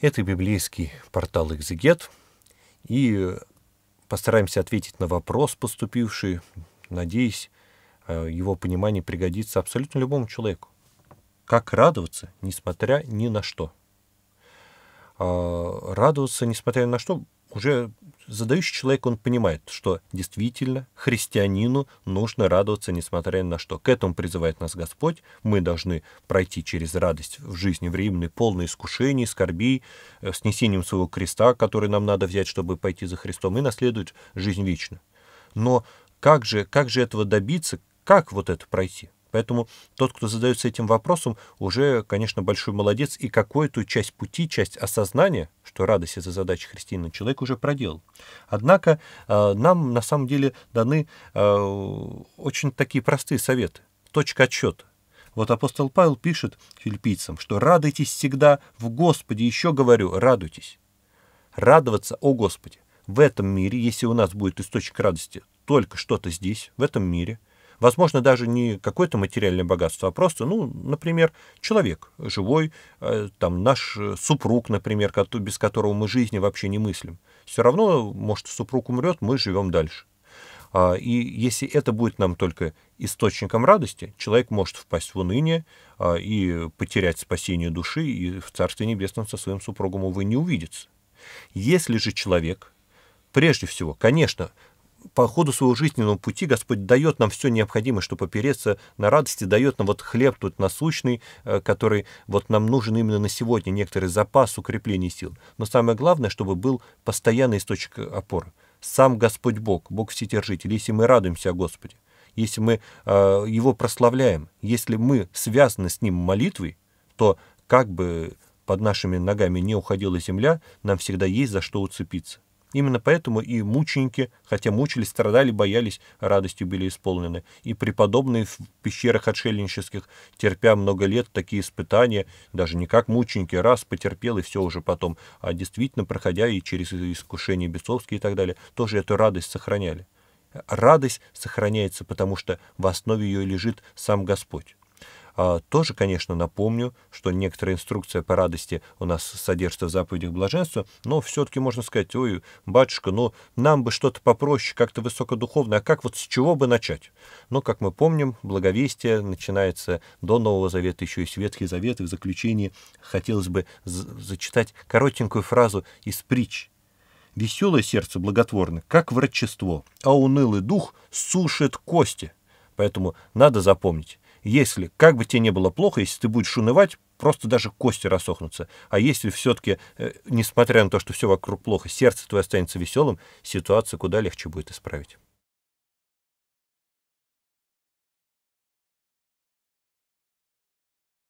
Это библейский портал «Экзегет». И постараемся ответить на вопрос, поступивший. Надеюсь, э, его понимание пригодится абсолютно любому человеку. Как радоваться, несмотря ни на что? А, радоваться, несмотря ни на что, уже задающий человек, он понимает, что действительно христианину нужно радоваться, несмотря на что. К этому призывает нас Господь. Мы должны пройти через радость в жизни временной, полной искушений, скорбей, э, снесением своего креста, который нам надо взять, чтобы пойти за Христом, и наследовать жизнь вечную. Но как же, как же этого добиться, как вот это пройти? Поэтому тот, кто задается этим вопросом, уже, конечно, большой молодец, и какую-то часть пути, часть осознания, что радость — это задача христианина, человек уже проделал. Однако э, нам на самом деле даны э, очень такие простые советы. Точка отсчета. Вот апостол Павел пишет филиппийцам, что «радуйтесь всегда в Господе, еще говорю, радуйтесь». Радоваться о Господе. В этом мире, если у нас будет источник радости только что-то здесь, в этом мире — Возможно, даже не какое-то материальное богатство, а просто, ну, например, человек живой, э, там, наш э, супруг, например, без которого мы жизни вообще не мыслим. Все равно, может, супруг умрет, мы живем дальше. А, и если это будет нам только источником радости, человек может впасть в уныние а, и потерять спасение души, и в Царстве Небесном со своим супругом, увы, не увидится. Если же человек, прежде всего, конечно, по ходу своего жизненного пути Господь дает нам все необходимое, чтобы опереться на радости, дает нам вот хлеб тут насущный, э, который вот нам нужен именно на сегодня, некоторый запас укрепления сил. Но самое главное, чтобы был постоянный источник опоры. Сам Господь Бог, Бог Вседержитель, если мы радуемся о Господе, если мы э, Его прославляем, если мы связаны с Ним молитвой, то как бы под нашими ногами не уходила земля, нам всегда есть за что уцепиться. Именно поэтому и мученики, хотя мучились, страдали, боялись, радостью были исполнены. И преподобные в пещерах отшельнических, терпя много лет такие испытания, даже не как мученики, раз потерпел и все уже потом, а действительно, проходя и через искушения бесовские и так далее, тоже эту радость сохраняли. Радость сохраняется, потому что в основе ее лежит сам Господь. А, тоже, конечно, напомню, что некоторая инструкция по радости у нас содержится в заповедях блаженства, но все-таки можно сказать, ой, батюшка, ну нам бы что-то попроще, как-то высокодуховное, а как вот с чего бы начать? Но, как мы помним, благовестие начинается до Нового Завета, еще есть Ветхий Завет, и в заключении хотелось бы зачитать коротенькую фразу из притч. «Веселое сердце благотворно, как врачество, а унылый дух сушит кости». Поэтому надо запомнить, если, как бы тебе не было плохо, если ты будешь унывать, просто даже кости рассохнутся. А если все-таки, э, несмотря на то, что все вокруг плохо, сердце твое останется веселым, ситуацию куда легче будет исправить.